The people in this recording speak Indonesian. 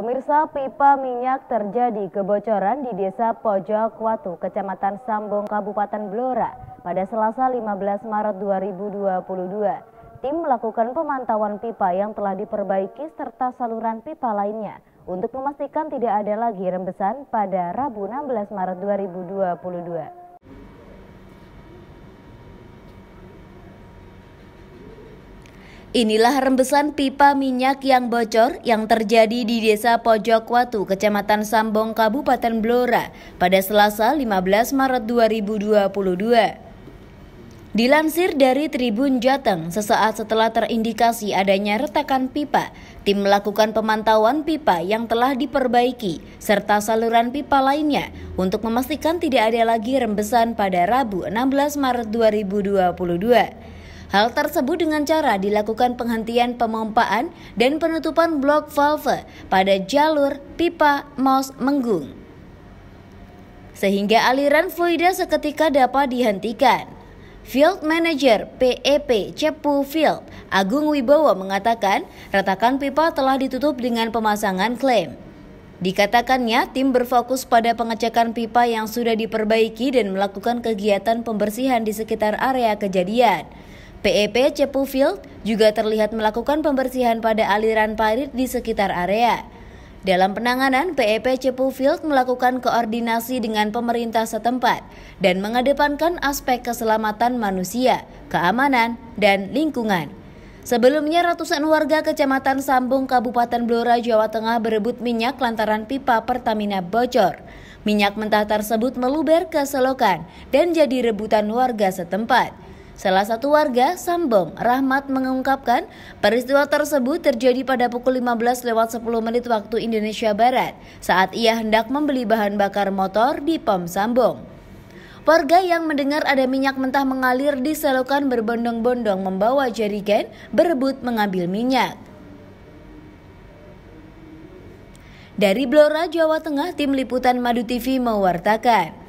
Pemirsa pipa minyak terjadi kebocoran di desa Pojok Watu, kecamatan Sambong, Kabupaten Blora pada selasa 15 Maret 2022. Tim melakukan pemantauan pipa yang telah diperbaiki serta saluran pipa lainnya untuk memastikan tidak ada lagi rembesan pada Rabu 16 Maret 2022. Inilah rembesan pipa minyak yang bocor yang terjadi di Desa Pojok Watu, Kecamatan Sambong, Kabupaten Blora pada Selasa 15 Maret 2022. Dilansir dari Tribun Jateng, sesaat setelah terindikasi adanya retakan pipa, tim melakukan pemantauan pipa yang telah diperbaiki serta saluran pipa lainnya untuk memastikan tidak ada lagi rembesan pada Rabu 16 Maret 2022. Hal tersebut dengan cara dilakukan penghentian pemompaan dan penutupan blok valve pada jalur pipa Maus Menggung. Sehingga aliran fluida seketika dapat dihentikan. Field Manager PEP e Cepu Field Agung Wibowo mengatakan retakan pipa telah ditutup dengan pemasangan klaim. Dikatakannya, tim berfokus pada pengecekan pipa yang sudah diperbaiki dan melakukan kegiatan pembersihan di sekitar area kejadian. PEP Cepufield juga terlihat melakukan pembersihan pada aliran parit di sekitar area. Dalam penanganan, PEP Cepufield melakukan koordinasi dengan pemerintah setempat dan mengedepankan aspek keselamatan manusia, keamanan, dan lingkungan. Sebelumnya, ratusan warga Kecamatan Sambung, Kabupaten Blora, Jawa Tengah berebut minyak lantaran pipa Pertamina bocor. Minyak mentah tersebut meluber ke selokan dan jadi rebutan warga setempat. Salah satu warga, Sambong, Rahmat mengungkapkan, peristiwa tersebut terjadi pada pukul 15 lewat 10 menit waktu Indonesia Barat saat ia hendak membeli bahan bakar motor di pom Sambong. Warga yang mendengar ada minyak mentah mengalir di selokan berbondong-bondong membawa jerigen berebut mengambil minyak. Dari Blora, Jawa Tengah, tim liputan Madu TV mewartakan.